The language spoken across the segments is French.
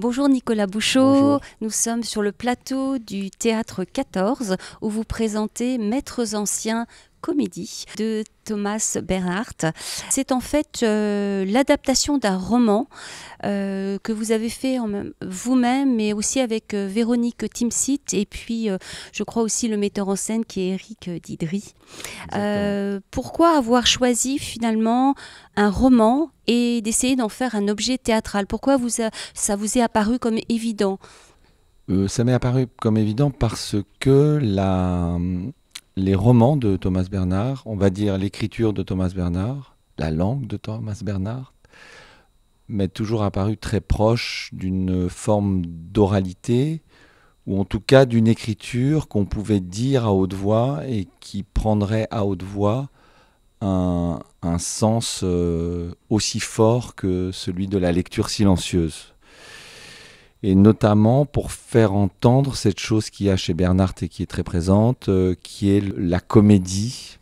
Bonjour Nicolas Bouchot, nous sommes sur le plateau du Théâtre 14 où vous présentez Maîtres anciens, comédie de Thomas Bernhardt. C'est en fait euh, l'adaptation d'un roman euh, que vous avez fait vous-même, mais aussi avec euh, Véronique Timsit et puis je crois aussi le metteur en scène qui est Eric Didry. pourquoi avoir choisi finalement un roman et d'essayer d'en faire un objet théâtral Pourquoi vous ça vous est apparu comme évident ça m'est apparu comme évident parce que la, les romans de Thomas Bernard, on va dire l'écriture de Thomas Bernard, la langue de Thomas Bernard, m'est toujours apparu très proche d'une forme d'oralité, ou en tout cas d'une écriture qu'on pouvait dire à haute voix et qui prendrait à haute voix un, sens euh, aussi fort que celui de la lecture silencieuse et notamment pour faire entendre cette chose qu'il y a chez Bernard et qui est très présente, euh, qui est la comédie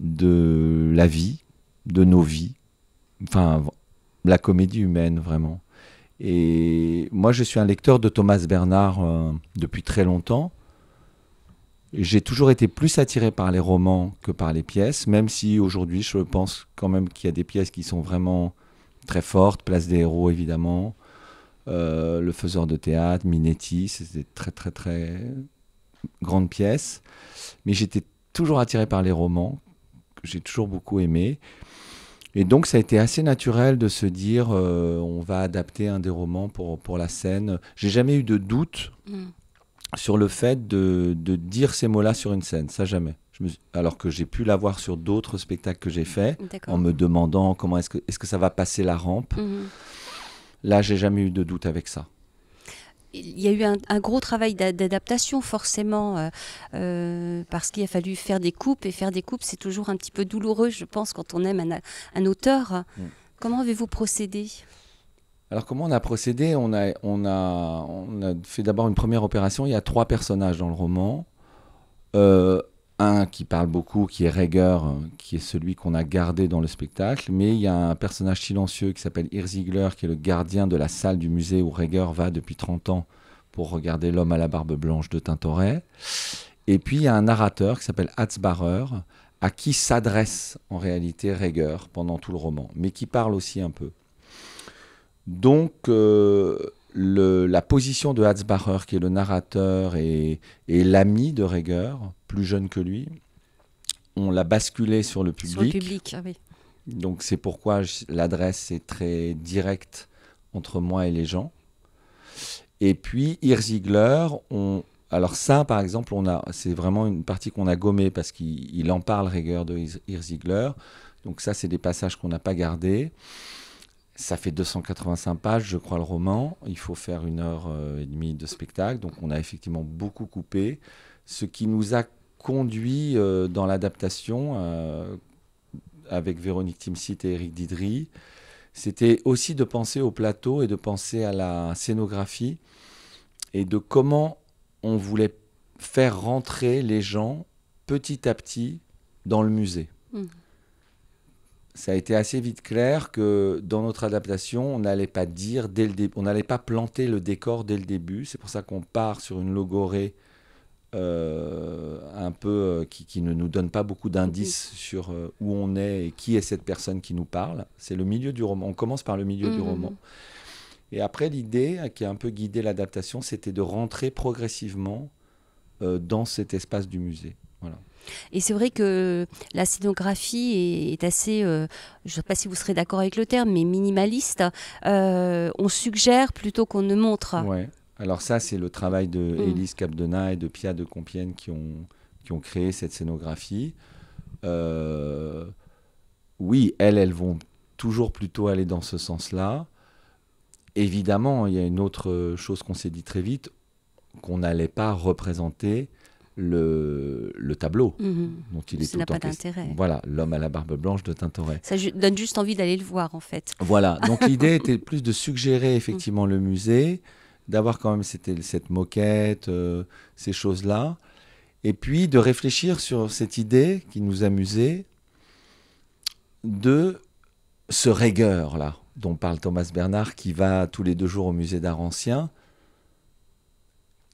de la vie, de nos vies, enfin la comédie humaine vraiment. Et moi je suis un lecteur de Thomas Bernard euh, depuis très longtemps. J'ai toujours été plus attiré par les romans que par les pièces, même si aujourd'hui je pense quand même qu'il y a des pièces qui sont vraiment très fortes, Place des héros évidemment, euh, le Faiseur de théâtre, Minetti, c'était très très très grande pièce. Mais j'étais toujours attiré par les romans, que j'ai toujours beaucoup aimé. Et donc ça a été assez naturel de se dire euh, on va adapter un des romans pour, pour la scène. J'ai jamais eu de doute mm. sur le fait de, dire ces mots-là sur une scène, ça jamais. alors que j'ai pu l'avoir sur d'autres spectacles que j'ai faits, en me demandant comment est-ce que, est que ça va passer la rampe. Mm-hmm. Là, j'ai jamais eu de doute avec ça il y a eu un, gros travail d'adaptation forcément euh, euh, parce qu'il a fallu faire des coupes et faire des coupes c'est toujours un petit peu douloureux je pense quand on aime un, auteur. Mm. Comment avez-vous procédé alors comment on a procédé on a, on, a, on a fait d'abord une première opération. Il y a trois personnages dans le roman. Euh, un qui parle beaucoup, qui est Rager, euh, qui est celui qu'on a gardé dans le spectacle, mais il y a un personnage silencieux qui s'appelle Irzigler, qui est le gardien de la salle du musée où Rager va depuis 30 ans pour regarder L'homme à la barbe blanche de Tintoret. Et puis il y a un narrateur qui s'appelle Hatzbarer, à qui s'adresse en réalité Rager pendant tout le roman, mais qui parle aussi un peu. Donc, euh, la position de Hatzbacher, qui est le narrateur et, l'ami de Reger, plus jeune que lui, on l'a basculé sur le public. Sur le public, ah oui. Donc c'est pourquoi l'adresse est très directe entre moi et les gens. Et puis Irzigler, alors ça, par exemple, on a, c'est vraiment une partie qu'on a gommée parce qu'il en parle, Reger, de Irzigler. Donc ça, c'est des passages qu'on n'a pas gardés. Ça fait 285 pages, je crois, le roman. Il faut faire une heure euh, et demie de spectacle. Donc, on a effectivement beaucoup coupé. Ce qui nous a conduit euh, dans l'adaptation euh, avec Véronique Timsit et Eric Didry, c'était aussi de penser au plateau et de penser à la scénographie et de comment on voulait faire rentrer les gens petit à petit dans le musée. Mmh ça a été assez vite clair que dans notre adaptation, on n'allait pas dire dès le on n'allait pas planter le décor dès le début. C'est pour ça qu'on part sur une logorée euh, un peu euh, qui, ne nous donne pas beaucoup d'indices sur euh, où on est et qui est cette personne qui nous parle. C'est le milieu du roman. On commence par le milieu du mmh. roman. Et après, l'idée hein, qui a un peu guidé l'adaptation, c'était de rentrer progressivement dans cet espace du musée. Voilà. Et c'est vrai que la scénographie est, assez, euh, je ne sais pas si vous serez d'accord avec le terme, mais minimaliste. Euh, on suggère plutôt qu'on ne montre. Oui, Alors ça, c'est le travail de mm. Capdena et de Pia de Compiègne qui ont, créé cette scénographie. Euh, oui, elles, elles vont toujours plutôt aller dans ce sens-là. Évidemment, il y a une autre chose qu'on s'est dit très vite, qu'on n'allait pas représenter le, tableau mhm. dont il est ça n'a pas d'intérêt. Voilà, l'homme à la barbe blanche de Tintoret. Ça donne juste envie d'aller le voir en fait. Voilà, donc l'idée était plus de suggérer mm. effectivement le musée, d'avoir quand même cette, moquette, euh, ces choses-là, et puis de réfléchir sur cette idée qui nous amusait de ce rigueur là dont parle Thomas Bernard qui va tous les deux jours au musée d'Art ancien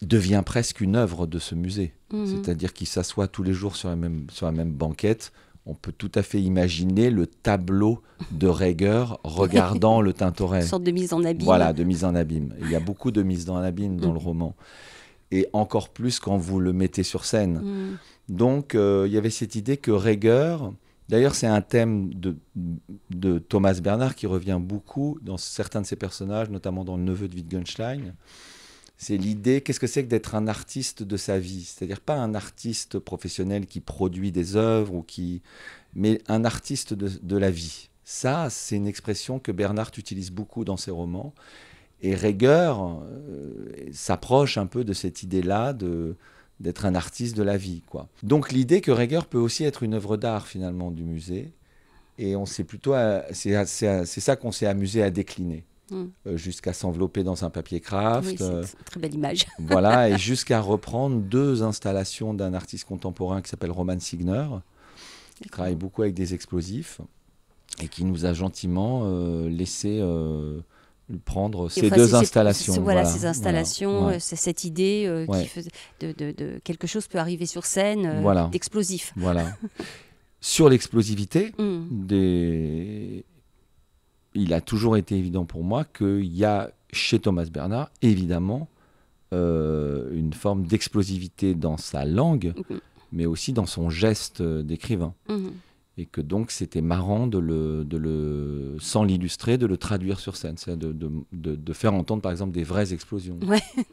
devient presque une œuvre de ce musée. Mhm. C'est-à-dire qu'il s'assoit tous les jours sur la, même, banquette. On peut tout à fait imaginer le tableau de Reger regardant le Tintoret. Une sorte de mise en abîme. Voilà, de mise en abîme. Il y a beaucoup de mise en abîme dans mhm. le roman. Et encore plus quand vous le mettez sur scène. Mhm. Donc, euh, il y avait cette idée que Reger, D'ailleurs, c'est un thème de, de, Thomas Bernard qui revient beaucoup dans certains de ses personnages, notamment dans Le Neveu de Wittgenstein. C'est l'idée, qu'est-ce que c'est que d'être un artiste de sa vie C'est-à-dire pas un artiste professionnel qui produit des œuvres, ou qui... mais un artiste de, la vie. Ça, c'est une expression que Bernard utilise beaucoup dans ses romans. Et Régeur euh, s'approche un peu de cette idée-là de, d'être un artiste de la vie. Quoi. Donc l'idée que Régeur peut aussi être une œuvre d'art finalement du musée, et on s'est plutôt, euh, c'est ça qu'on s'est amusé à décliner. Mm. Euh, jusqu'à s'envelopper dans un papier craft. Oui, euh, très belle image. voilà, et jusqu'à reprendre deux installations d'un artiste contemporain qui s'appelle Roman Signer, qui travaille beaucoup avec des explosifs et qui nous a gentiment euh, laissé prendre ces deux installations. Voilà, ces installations, cette idée de, de, quelque chose peut arriver sur scène d'explosif. Voilà. sur l'explosivité mm. des il a toujours été évident pour moi qu'il y a chez Thomas Bernard, évidemment, euh, une forme d'explosivité dans sa langue, mhm. mais aussi dans son geste euh, d'écrivain. Mhm et que donc c'était marrant de le, de le sans l'illustrer, de le traduire sur scène, de, de, de, de, faire entendre par exemple des vraies explosions.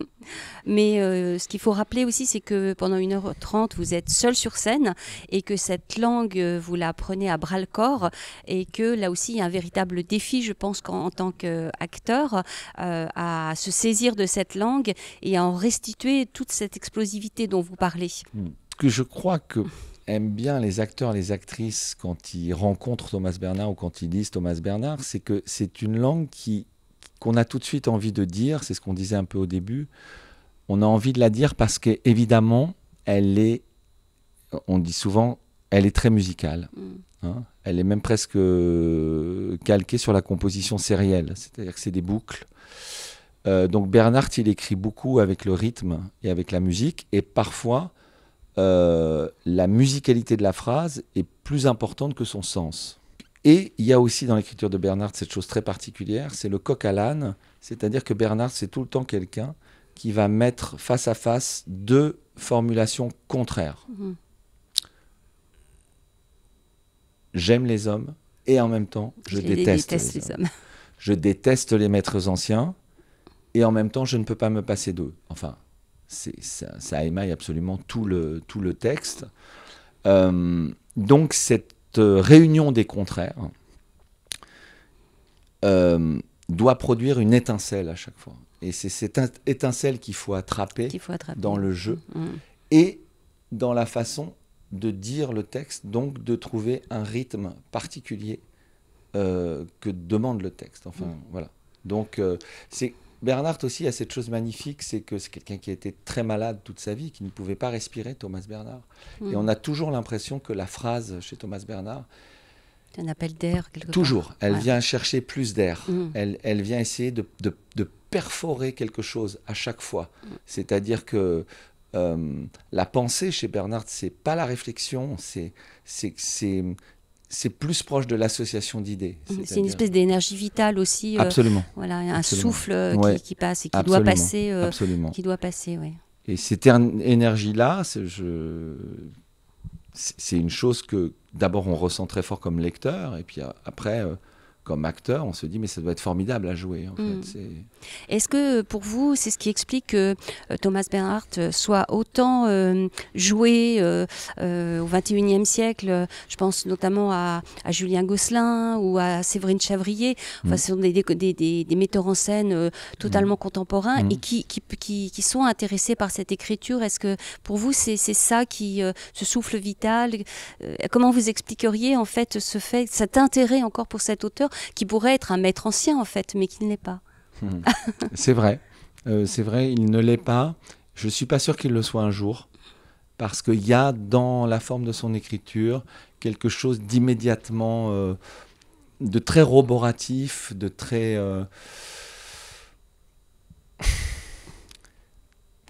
Mais euh, ce qu'il faut rappeler aussi, c'est que pendant 1h30, vous êtes seul sur scène et que cette langue, euh, vous la prenez à bras le corps et que là aussi, il y a un véritable défi, je pense, en, tant qu'acteur, acteur, à se saisir de cette langue et à en restituer toute cette explosivité dont vous parlez. Hmm. Que je crois que aime bien les acteurs, les actrices, quand ils rencontrent Thomas Bernard ou quand ils disent Thomas Bernard, c'est que c'est une langue qui qu'on a tout de suite envie de dire, c'est ce qu'on disait un peu au début, on a envie de la dire parce qu'évidemment, elle est, on dit souvent, elle est très musicale. Mm. Hein. elle est même presque euh, calquée sur la composition sérielle, c'est-à-dire que c'est des boucles. Euh, donc Bernard, il écrit beaucoup avec le rythme et avec la musique, et parfois, euh, la musicalité de la phrase est plus importante que son sens. Et il y a aussi dans l'écriture de Bernard cette chose très particulière, c'est le coq à l'âne, c'est-à-dire que Bernard, c'est tout le temps quelqu'un qui va mettre face à face deux formulations contraires. Mhm. J'aime les hommes et en même temps, je, déteste, les, hommes. Je déteste les maîtres anciens et en même temps, je ne peux pas me passer d'eux. Enfin, ça, émaille absolument tout le, tout le texte. Euh, donc cette réunion des contraires euh, doit produire une étincelle à chaque fois. Et c'est cette étincelle qu'il faut, attraper dans le jeu mmh. et dans la façon de dire le texte, donc de trouver un rythme particulier euh, que demande le texte. Enfin, mmh. voilà. Donc, c'est Bernard aussi a cette chose magnifique, c'est que c'est quelqu'un qui a été très malade toute sa vie, qui ne pouvait pas respirer, Thomas Bernard. Et hmm. on a toujours l'impression que la phrase chez Thomas Bernard, un appel d'air quelque Toujours. Elle vient chercher plus d'air. Hmm. Elle, vient essayer de, perforer quelque chose à chaque fois. Hmm. C'est-à-dire que euh, la pensée chez Bernard, c'est pas la réflexion, c'est c'est plus proche de l'association d'idées. Mhm. C'est une espèce d'énergie vitale aussi. Euh, Absolument. voilà, un souffle euh, qui, passe et qui doit passer. Euh, Absolument. Qui doit passer, ouais. Et cette énergie-là, c'est une chose que d'abord on ressent très fort comme lecteur, et puis après comme acteur, on se dit mais ça doit être formidable à jouer. Mm. Est... ce que pour vous, c'est ce qui explique que euh, Thomas Bernhardt euh, soit autant euh, joué au 21 au XXIe siècle Je pense notamment à, Julien Gosselin ou à Séverine Chavrier. Enfin, mm. Ce sont des, des, des, metteurs en scène totalement mm. contemporains et qui qui, sont intéressés par cette écriture. Est-ce que pour vous, c'est ça qui, ce souffle vital Comment vous expliqueriez en fait ce fait, cet intérêt encore pour cet auteur qui pourrait être un maître ancien en fait, mais qui ne l'est pas. Hmm. c'est vrai, euh, c'est vrai, il ne l'est pas. Je ne suis pas sûr qu'il le soit un jour, parce qu'il y a dans la forme de son écriture quelque chose d'immédiatement, euh, de très roboratif, de très... Euh,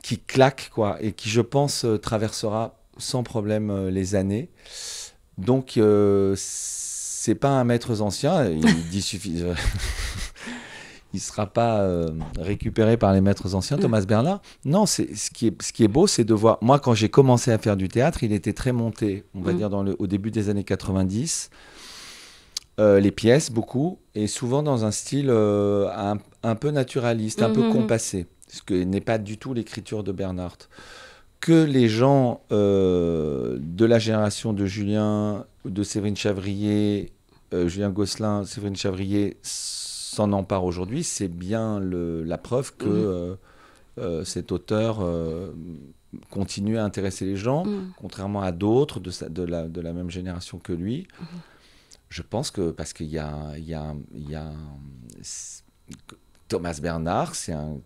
qui claque, quoi, et qui, je pense, traversera sans problème les années. Donc, euh, c'est pas un maître ancien, il, ne euh, il sera pas euh, récupéré par les maîtres anciens, mm. Thomas Bernard. Non, c'est ce qui est beau, c'est de voir. Moi, quand j'ai commencé à faire du théâtre, il était très monté, on va mm. dire au début des années 90. Euh, les pièces, beaucoup, et souvent dans un style un, peu naturaliste, un peu mm-hmm. compassé, ce qui n'est pas du tout l'écriture de Bernhardt que les gens euh, de la génération de Julien, de Séverine Chavrier, euh, Julien Gosselin, Séverine Chavrier s'en emparent aujourd'hui, c'est bien la preuve que euh, cet auteur continue à intéresser les gens, mm. contrairement à d'autres de, la, même génération que lui. Mm-hmm. Je pense que parce qu'il y il y a Thomas Bernard, c'est un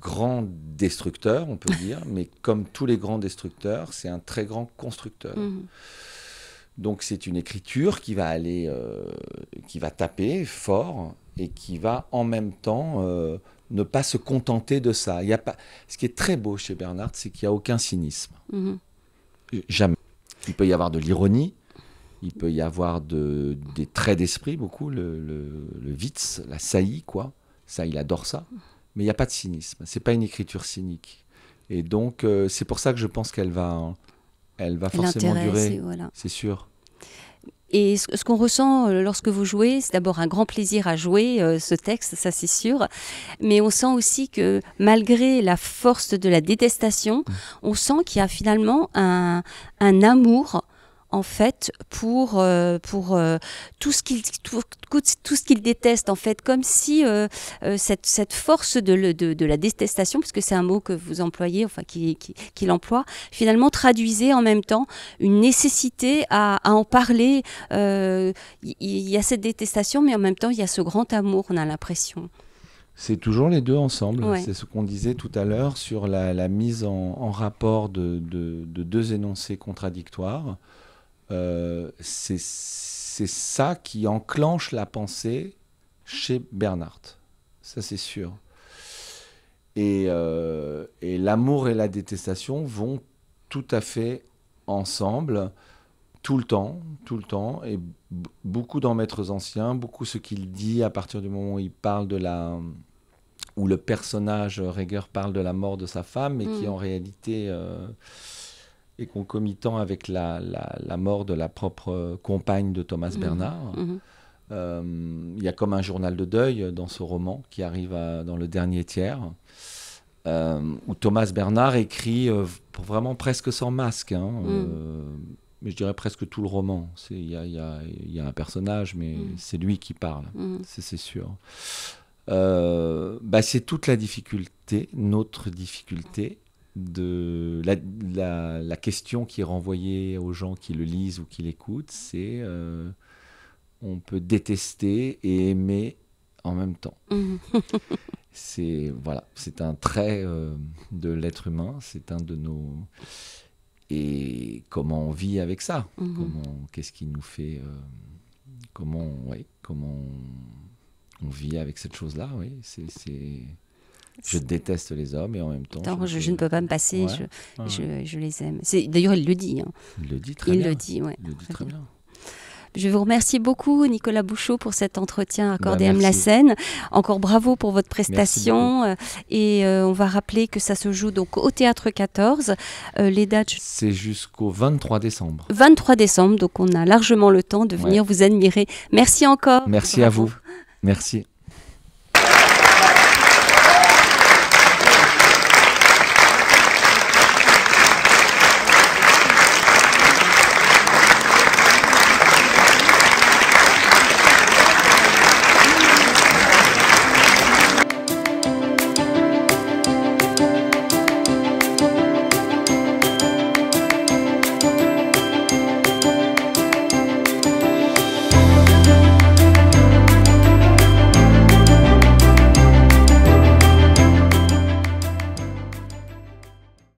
grand destructeur, on peut dire, mais comme tous les grands destructeurs, c'est un très grand constructeur. Mmh. Donc c'est une écriture qui va aller, euh, qui va taper fort et qui va en même temps euh, ne pas se contenter de ça. Il y a pas... Ce qui est très beau chez Bernard, c'est qu'il n'y a aucun cynisme. Mmh. Jamais. Il peut y avoir de l'ironie, il peut y avoir de, des traits d'esprit, beaucoup, le, le, le, Witz, la saillie, quoi. Ça, il adore ça mais il n'y a pas de cynisme. C'est pas une écriture cynique. Et donc, euh, c'est pour ça que je pense qu'elle va, elle va forcément durer. C'est sûr. Et ce, qu'on ressent euh, lorsque vous jouez, c'est d'abord un grand plaisir à jouer euh, ce texte, ça c'est sûr. Mais on sent aussi que malgré la force de la détestation, mmh. on sent qu'il y a finalement un, un amour en fait pour euh, pour euh, tout ce qu'il tout, tout, ce qu'il déteste en fait comme si euh, cette, cette force de, de, la détestation puisque c'est un mot que vous employez enfin qu'il qui, emploie finalement traduisait en même temps une nécessité à, en parler il y, a cette détestation mais en même temps il y a ce grand amour on a l'impression c'est toujours les deux ensemble. C'est ce qu'on disait tout à l'heure sur la, mise en, rapport de, de, deux énoncés contradictoires. Euh, c'est ça qui enclenche la pensée chez Bernard. Ça, c'est sûr. Et, euh, et l'amour et la détestation vont tout à fait ensemble, tout le temps, tout le temps. Et beaucoup dans Maîtres Anciens, beaucoup ce qu'il dit à partir du moment où il parle de la. où le personnage Reger parle de la mort de sa femme, mais qui mm. en réalité. Euh, et concomitant avec la, la, mort de la propre compagne de Thomas mhm. Bernard. Mhm. Euh, il y a comme un journal de deuil dans ce roman qui arrive dans le dernier tiers, euh, où Thomas Bernard écrit euh, vraiment presque sans masque. Hein, mhm. mais je dirais presque tout le roman. Il y, y, y a, un personnage, mais c'est lui qui parle, c'est sûr. Bah, c'est toute la difficulté, notre difficulté, de la, la, la, question qui est renvoyée aux gens qui le lisent ou qui l'écoutent, c'est euh, on peut détester et aimer en même temps. Mhm. c'est voilà, c'est un trait euh, de l'être humain, c'est un de nos et comment on vit avec ça, mhm. comment qu'est-ce qui nous fait euh, comment ouais, comment on, vit avec cette chose-là, oui, c'est je déteste les hommes et en même temps. je, ne peux pas me passer, Je, les aime. D'ailleurs, il le dit. Hein. Il le dit très bien. il le dit très Je vous remercie beaucoup, Nicolas Bouchot, pour cet entretien accordé à bah, La Seine. Encore bravo pour votre prestation. Euh, et euh, on va rappeler que ça se joue donc au Théâtre 14. Euh, les dates. C'est jusqu'au 23 décembre. 23 décembre, donc on a largement le temps de venir vous admirer. Merci encore. Merci à vous. Merci.